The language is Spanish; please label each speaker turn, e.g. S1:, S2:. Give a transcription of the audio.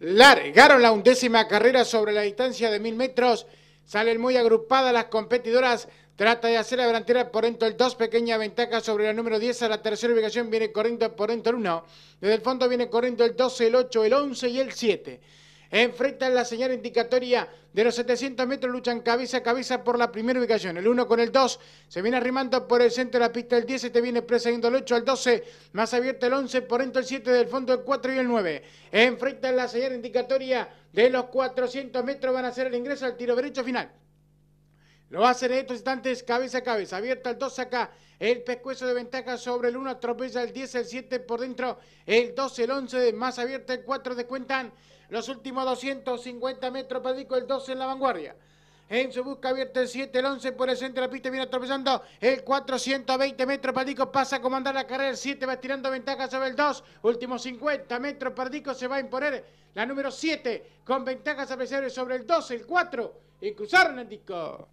S1: largaron la undécima carrera sobre la distancia de mil metros. Salen muy agrupadas las competidoras. Trata de hacer la delantera por dentro el 2, pequeña ventaja sobre la número 10. A la tercera ubicación viene corriendo por dentro el 1. Desde el fondo viene corriendo el 12, el 8, el 11 y el 7. Enfrentan la señal indicatoria de los 700 metros, luchan cabeza a cabeza por la primera ubicación. El 1 con el 2, se viene arrimando por el centro de la pista el 10, te viene precediendo el 8 al 12, más abierto el 11, por dentro el 7 del fondo el 4 y el 9. Enfrentan la señal indicatoria de los 400 metros, van a hacer el ingreso al tiro derecho final. Lo hacen en estos instantes cabeza a cabeza. Abierta el 2 acá. El pescuezo de ventaja sobre el 1. Atropella el 10, el 7 por dentro. El 12, el 11. Más abierto el 4. Descuentan los últimos 250 metros. Perdico, el 12 en la vanguardia. En su busca abierta el 7, el 11 por el centro de la pista viene atropellando el 420 metros. Pardico pasa a comandar la carrera. El 7 va tirando ventaja sobre el 2. Últimos 50 metros. Perdico se va a imponer la número 7 con ventajas apreciables sobre el 2, el 4. Y cruzaron el disco.